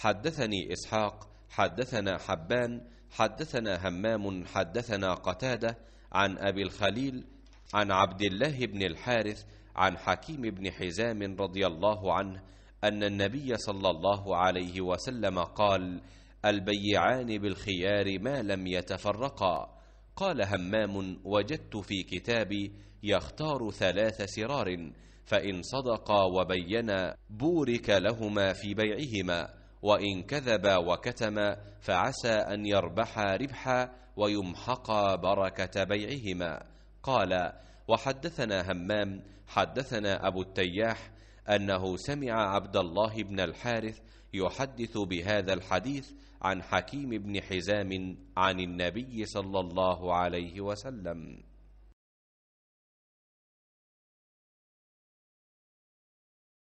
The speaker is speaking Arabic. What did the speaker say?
حدثني إسحاق حدثنا حبان حدثنا همام حدثنا قتادة عن أبي الخليل عن عبد الله بن الحارث عن حكيم بن حزام رضي الله عنه أن النبي صلى الله عليه وسلم قال البيعان بالخيار ما لم يتفرقا قال همام وجدت في كتابي يختار ثلاث سرار فإن صدقا وبينا بورك لهما في بيعهما وان كذبا وكتما فعسى ان يربحا ربحا ويمحقا بركه بيعهما قال وحدثنا همام حدثنا ابو التياح انه سمع عبد الله بن الحارث يحدث بهذا الحديث عن حكيم بن حزام عن النبي صلى الله عليه وسلم